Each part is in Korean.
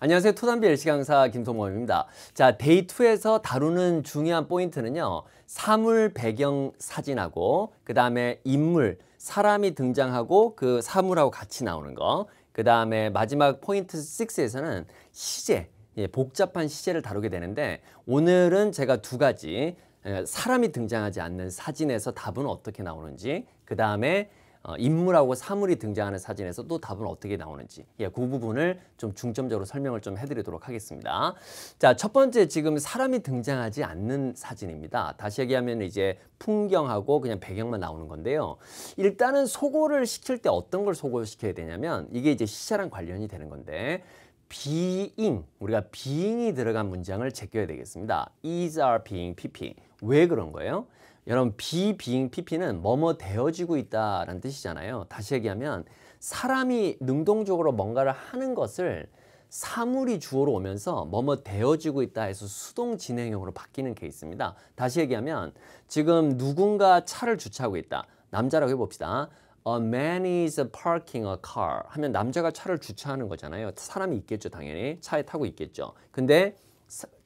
안녕하세요. 토담비 LC 강사 김성범입니다. 자, 데이 2에서 다루는 중요한 포인트는요. 사물 배경 사진하고 그다음에 인물, 사람이 등장하고 그 사물하고 같이 나오는 거. 그다음에 마지막 포인트 6에서는 시제, 예, 복잡한 시제를 다루게 되는데 오늘은 제가 두 가지 예, 사람이 등장하지 않는 사진에서 답은 어떻게 나오는지 그 다음에 어, 인물하고 사물이 등장하는 사진에서 또 답은 어떻게 나오는지 예, 그 부분을 좀 중점적으로 설명을 좀 해드리도록 하겠습니다. 자, 첫 번째 지금 사람이 등장하지 않는 사진입니다. 다시 얘기하면 이제 풍경하고 그냥 배경만 나오는 건데요. 일단은 소고를 시킬 때 어떤 걸 소고시켜야 되냐면 이게 이제 시차랑 관련이 되는 건데 being 우리가 being이 들어간 문장을 제껴야 되겠습니다. is are being pp 왜 그런 거예요? 여러분 be, being, pp는 뭐뭐 되어지고 있다라는 뜻이잖아요. 다시 얘기하면 사람이 능동적으로 뭔가를 하는 것을 사물이 주어로 오면서 뭐뭐 되어지고 있다 해서 수동 진행형으로 바뀌는 케이스입니다. 다시 얘기하면 지금 누군가 차를 주차하고 있다. 남자라고 해봅시다. A man is parking a car 하면 남자가 차를 주차하는 거잖아요. 사람이 있겠죠 당연히. 차에 타고 있겠죠. 근데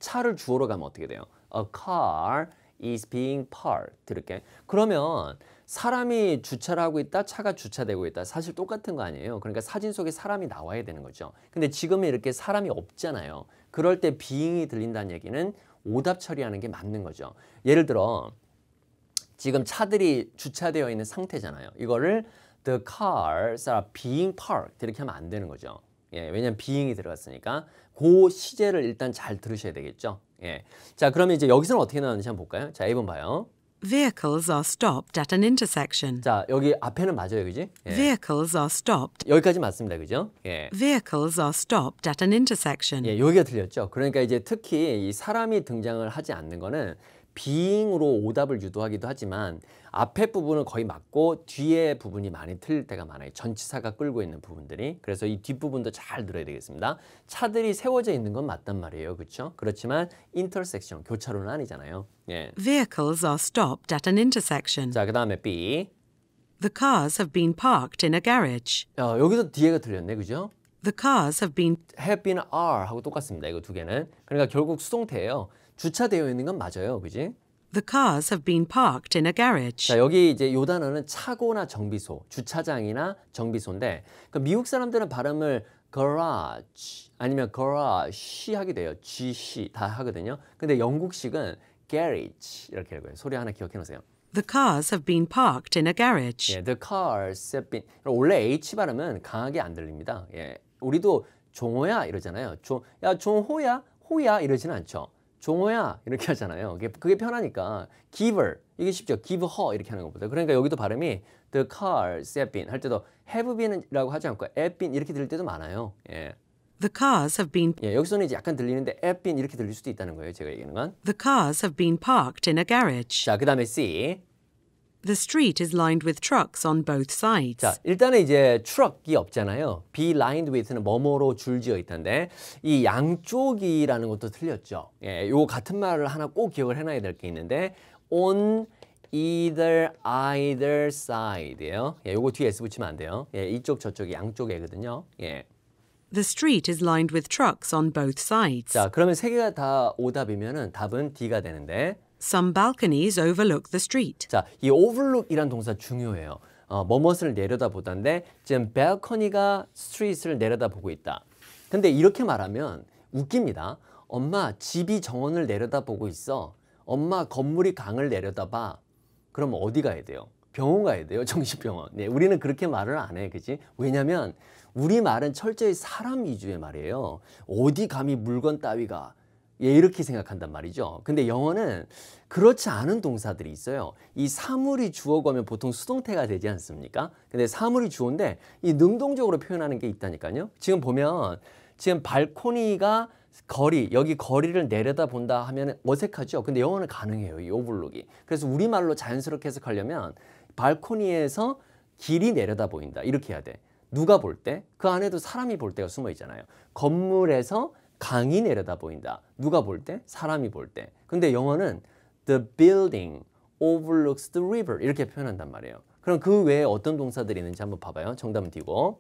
차를 주어로 가면 어떻게 돼요? A car is being parked 이렇게 그러면 사람이 주차를 하고 있다 차가 주차되고 있다 사실 똑같은 거 아니에요 그러니까 사진 속에 사람이 나와야 되는 거죠 근데 지금 이렇게 사람이 없잖아요 그럴 때 being이 들린다는 얘기는 오답 처리하는 게 맞는 거죠 예를 들어 지금 차들이 주차되어 있는 상태잖아요 이거를 the cars are being parked 이렇게 하면 안 되는 거죠 예, 왜냐면 비잉이 들어갔으니까 고 시제를 일단 잘 들으셔야 되겠죠. 예. 자, 그러면 이제 여기서는 어떻게 나오는지 한번 볼까요? 자, 1번 봐요. Vehicles are stopped at an intersection. 자, 여기 앞에는 맞아요, 그지? 예. Vehicles are stopped. 여기까지 맞습니다, 그죠? 예. Vehicles are stopped at an intersection. 예, 여기가 틀렸죠. 그러니까 이제 특히 이 사람이 등장을 하지 않는 거는 비잉으로 오답을 유도하기도 하지만 앞에 부분은 거의 맞고 뒤에 부분이 많이 틀릴 때가 많아요. 전치사가 끌고 있는 부분들이. 그래서 이 뒷부분도 잘 들어야 되겠습니다. 차들이 세워져 있는 건 맞단 말이에요. 그렇죠? 그렇지만 인터섹션, 교차로는 아니잖아요. 예. Vehicles are stopped at an intersection. 자, 그 다음에 B. The cars have been parked in a garage. 어, 여기서 뒤에가 틀렸네. 그죠? The cars have been... have been are 하고 똑같습니다. 이거 두 개는. 그러니까 결국 수동태예요. 주차되어 있는 건 맞아요. 그지? The cars have been parked in a garage. 자, 여기 이제 요 단어는 차고나 정비소, 주차장이나 정비소인데 그 미국 사람들은 발음을 garage 아니면 garage 하게 돼요. gc 다 하거든요. 근데 영국식은 garage 이렇게 읽어요. 소리 하나 기억해 놓으세요. The cars have been parked in a garage. 예, the cars have been 원래 h 발음은 강하게 안 들립니다. 예. 우리도 종호야 이러잖아요. 종, 야 종호야, 호야 이러지는 않죠. 종호야 이렇게 하잖아요. 그게, 편하니까 giver 이게 쉽죠. give her 이렇게 하는 것보다. 그러니까 여기도 발음이 the cars have been 할 때도 have been이라고 하지 않고 have been 이렇게 들릴 때도 많아요. 예. The cars have been 예, 여기서는 이제 약간 들리는데 have been 이렇게 들릴 수도 있다는 거예요. 제가 얘기하는 건. The cars have been parked in a garage. 자, 그다음에 C. The street is lined with trucks on both sides. 자, 일단은 이제 트럭이 없잖아요. be lined with는 뭐뭐로 줄지어 있던데 이 양쪽이라는 것도 틀렸죠. 예, 요 같은 말을 하나 꼭 기억을 해놔야 될 게 있는데 on either either side예요. 예, 요거 뒤에 s 붙이면 안 돼요. 예, 이쪽 저쪽이 양쪽이거든요. 예. The street is lined with trucks on both sides. 자, 그러면 세 개가 다 오답이면은 답은 D가 되는데 Some balconies overlook the street. 자, 이 overlook이란 동사 중요해요. 어, 뭐뭇을 내려다보다데 지금 balcony가 street을 내려다보고 있다. 근데 이렇게 말하면 웃깁니다. 엄마 집이 정원을 내려다보고 있어. 엄마 건물이 강을 내려다봐. 그럼 어디 가야 돼요? 병원 가야 돼요. 정신병원. 네, 우리는 그렇게 말을 안 해. 그지 왜냐면 우리 말은 철저히 사람 위주의 말이에요. 어디 감히 물건 따위가 예, 이렇게 생각한단 말이죠. 근데 영어는 그렇지 않은 동사들이 있어요. 이 사물이 주어가면 보통 수동태가 되지 않습니까? 근데 사물이 주어인데 이 능동적으로 표현하는 게 있다니까요. 지금 보면 지금 발코니가 거리, 여기 거리를 내려다본다 하면 어색하죠. 근데 영어는 가능해요. 이 오블록이. 그래서 우리말로 자연스럽게 해석하려면 발코니에서 길이 내려다 보인다. 이렇게 해야 돼. 누가 볼 때? 그 안에도 사람이 볼 때가 숨어 있잖아요. 건물에서 강이 내려다 보인다. 누가 볼 때? 사람이 볼 때. 근데 영어는 the building overlooks the river 이렇게 표현한단 말이에요. 그럼 그 외에 어떤 동사들이 있는지 한번 봐봐요. 정답은 뒤고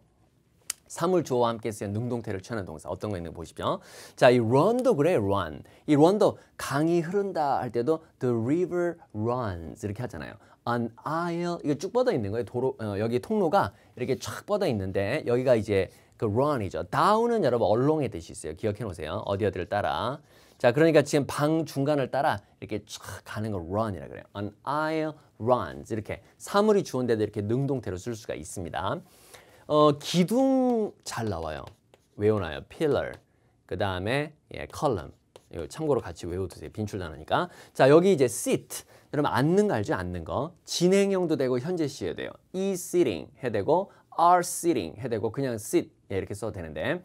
사물 주어와 함께 쓰인 능동태를 취하는 동사 어떤 거 있는지 보십시오. 자, 이 run도 그래 run. 이 run도 강이 흐른다 할 때도 the river runs 이렇게 하잖아요. an aisle 이거 쭉 뻗어 있는 거예요. 도로 어, 여기 통로가 이렇게 쫙 뻗어 있는데 여기가 이제 그 run이죠. down은 여러분 얼롱의 뜻이 있어요. 기억해 놓으세요. 어디 어디를 따라. 자, 그러니까 지금 방 중간을 따라 이렇게 쭉 가는 걸 run이라 그래요. an aisle runs 이렇게 사물이 주운데도 이렇게 능동태로 쓸 수가 있습니다. 어, 기둥 잘 나와요. 외워놔요. pillar. 그 다음에 예, column. 이거 참고로 같이 외워두세요. 빈출 단어니까. 자, 여기 이제 sit. 여러분 앉는 거 알죠? 앉는 거. 진행형도 되고 현재 시에 돼요. is e sitting 해 되고 are sitting 해 되고 그냥 sit 예, 이렇게 써도 되는데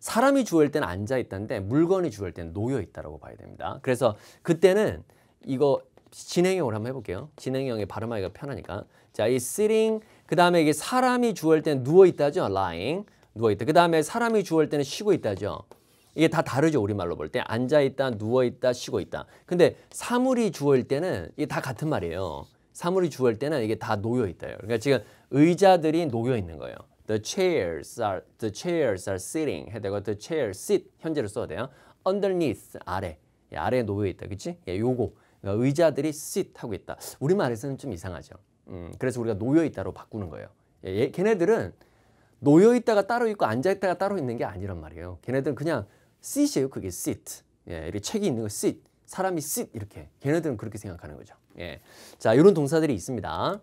사람이 주어일 때는 앉아 있다는데 물건이 주어일 때는 놓여 있다라고 봐야 됩니다. 그래서 그때는 이거 진행형으로 한번 해볼게요. 진행형이 발음하기가 편하니까. 자, 이 sitting 그 다음에 이게 사람이 주어일 때는 누워 있다죠. lying 누워 있다. 그 다음에 사람이 주어일 때는 쉬고 있다죠. 이게 다 다르죠 우리말로 볼 때 앉아있다 누워있다 쉬고있다 근데 사물이 주어일 때는 이게 다 같은 말이에요 사물이 주어일 때는 이게 다 놓여있다요 그러니까 지금 의자들이 놓여있는 거예요 The chairs are the chairs are sitting 해야 되고 the chair sit 현재로써야 돼요. Underneath 아래 예, 아래에 놓여 있다, 그렇지? 예, 요거 그러니까 의자들이 sit 하고 있다. 우리 말에서는 좀 이상하죠. 음, 그래서 우리가 놓여 있다로 바꾸는 거예요. 예, 예, 걔네들은 놓여 있다가 따로 있고 앉아 있다가 따로 있는 게 아니란 말이에요. 걔네들은 그냥 sit이에요. 그게 sit. 예, 이렇게 책이 있는 거 sit. 사람이 sit 이렇게. 걔네들은 그렇게 생각하는 거죠. 예. 자, 이런 동사들이 있습니다.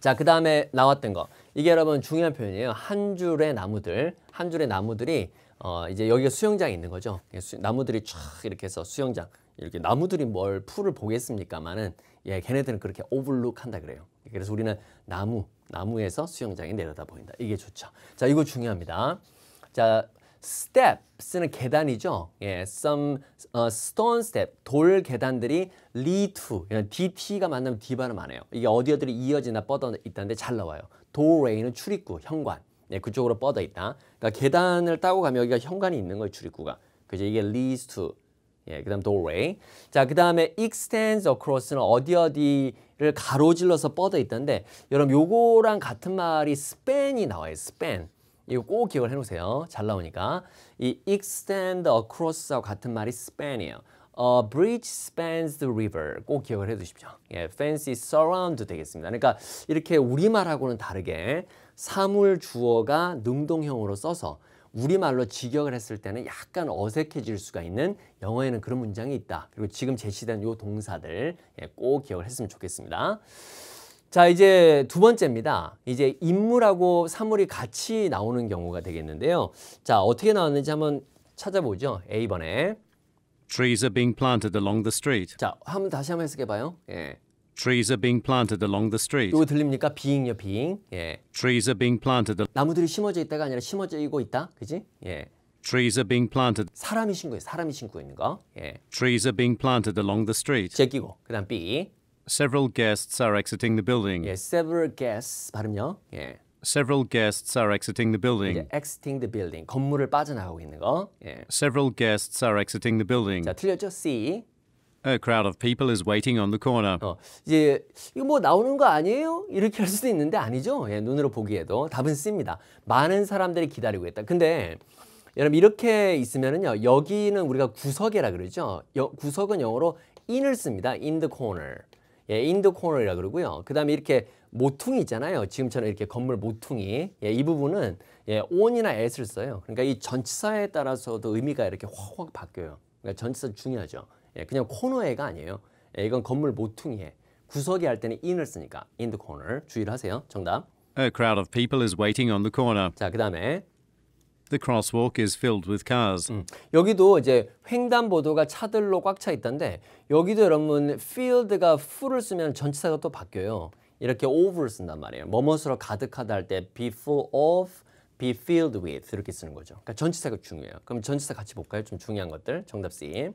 자, 그 다음에 나왔던 거. 이게 여러분 중요한 표현이에요. 한 줄의 나무들, 한 줄의 나무들이 어 이제 여기가 수영장이 있는 거죠. 수, 나무들이 촥 이렇게 해서 수영장 이렇게 나무들이 뭘 풀을 보겠습니까마는 예, 걔네들은 그렇게 오블룩 한다 그래요. 그래서 우리는 나무, 나무에서 수영장이 내려다 보인다. 이게 좋죠. 자, 이거 중요합니다. 자, steps는 계단이죠. 예, some uh, stone step, 돌 계단들이 lead to, 예, dt가 만나면 d 발음 안 해요. 이게 어디 어디로 이어지나 뻗어 있다는데 잘 나와요. doorway는 출입구, 현관. 예, 그쪽으로 뻗어 있다. 그러니까 계단을 따고 가면 여기가 현관이 있는 거예요, 출입구가. 그죠? 이게 leads to. 예, 그다음 doorway. 자, 그다음에 extends across는 어디 어디를 가로질러서 뻗어 있던데 여러분 요거랑 같은 말이 span이 나와요. span. 이거 꼭 기억을 해놓으세요. 잘 나오니까. 이 extend a c r o s s 하 같은 말이 span이에요. A 어, bridge spans the river. 꼭 기억을 해두십시오. 예, fence is surround 되겠습니다. 그러니까 이렇게 우리말하고는 다르게 사물 주어가 능동형으로 써서 우리말로 직역을 했을 때는 약간 어색해질 수가 있는 영어에는 그런 문장이 있다. 그리고 지금 제시된 요 동사들 예, 꼭 기억을 했으면 좋겠습니다. 자 이제 두 번째입니다. 이제 인물하고 사물이 같이 나오는 경우가 되겠는데요. 자 어떻게 나왔는지 한번 찾아보죠. A번에 Trees are being planted along the street. 자 한번 다시 한번 해석해 봐요. 예. Trees are being planted along the street. 이거 들립니까? being요, being. 예. Trees are being planted. 나무들이 심어져 있다가 아니라 심어져 있고 있다. 그지? 예. Trees are being planted. 사람이 심고 사람이 심고 있는 거. 예. Trees are being planted along the street. 제끼고 그다음 B. Several guests are exiting the building. 예, several guests 발음요. 예. Several guests are exiting the building. 이제 exiting the building 건물을 빠져나가고 있는 거. 예. Several guests are exiting the building. 자, 틀렸죠? C. A crowd of people is waiting on the corner. 어, 이제 이거 뭐 나오는 거 아니에요? 이렇게 할 수도 있는데 아니죠. 예, 눈으로 보기에도 답은 C입니다. 많은 사람들이 기다리고 있다. 근데 여러분 이렇게 있으면은요. 여기는 우리가 구석이라 그러죠. 여, 구석은 영어로 in을 씁니다. in the corner. 예, 인드코너라 그러고요. 그 다음에 이렇게 모퉁이 있잖아요. 지금처럼 이렇게 건물 모퉁이. 예, 이 부분은 예, on이나 s를 써요. 그러니까 이 전치사에 따라서도 의미가 이렇게 확확 바뀌어요. 그러니까 전치사 중요하죠. 예, 그냥 코너에가 아니에요. 예, 이건 건물 모퉁이에. 구석에할 때는 in을 쓰니까 in the corner. 주의를 하세요. 정답. A crowd of people is waiting on the corner. 자, 그 다음에 The crosswalk is filled with cars. 음. 여기도 이제 횡단보도가 차들로 꽉 차 있던데 여기도 여러분 field가 full을 쓰면 전치사가 또 바뀌어요. 이렇게 over를 쓴단 말이에요. 뭐뭐스로 가득하다 할 때 be full of, be filled with 이렇게 쓰는 거죠. 그러니까 전치사가 중요해요. 그럼 전치사 같이 볼까요? 좀 중요한 것들. 정답 C.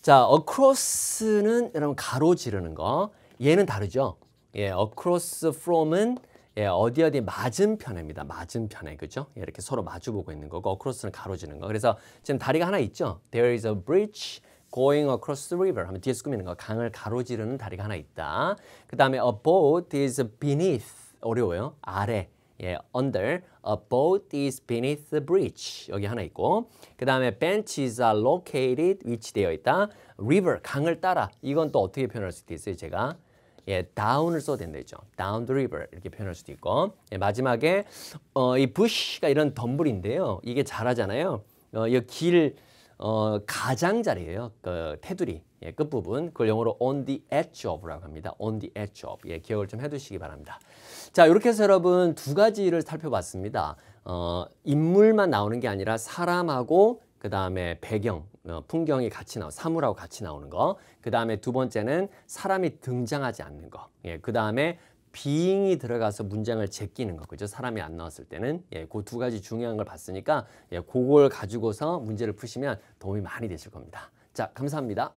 자, across는 여러분 가로지르는 거. 얘는 다르죠. 예, across from은 예, 어디 어디 맞은편입니다. 맞은편에 그죠? 예, 이렇게 서로 마주보고 있는 거고 어크로스는 가로지는 거. 그래서 지금 다리가 하나 있죠. There is a bridge going across the river 하면 뒤에서 꾸미는 거. 강을 가로지르는 다리가 하나 있다. 그 다음에 a boat is beneath 어려워요. 아래 예, under a boat is beneath the bridge 여기 하나 있고 그 다음에 benches are located 위치되어 있다 river 강을 따라 이건 또 어떻게 표현할 수도 있어요 제가 예, down을 써도 된다 했죠. down the river 이렇게 표현할 수도 있고 예, 마지막에 어, 이 bush가 이런 덤불인데요. 이게 자라잖아요. 어, 이 길 어, 가장자리예요. 그 테두리 예, 끝부분 그걸 영어로 on the edge of라고 합니다. on the edge of 예, 기억을 좀 해두시기 바랍니다. 자 이렇게 해서 여러분 두 가지를 살펴봤습니다. 어, 인물만 나오는 게 아니라 사람하고 그 다음에 배경 어, 풍경이 같이 나오, 사물하고 같이 나오는 거. 그 다음에 두 번째는 사람이 등장하지 않는 거. 예, 그 다음에 비잉이 들어가서 문장을 제끼는 거 그죠? 사람이 안 나왔을 때는 예, 그두 가지 중요한 걸 봤으니까 예, 그걸 가지고서 문제를 푸시면 도움이 많이 되실 겁니다. 자, 감사합니다.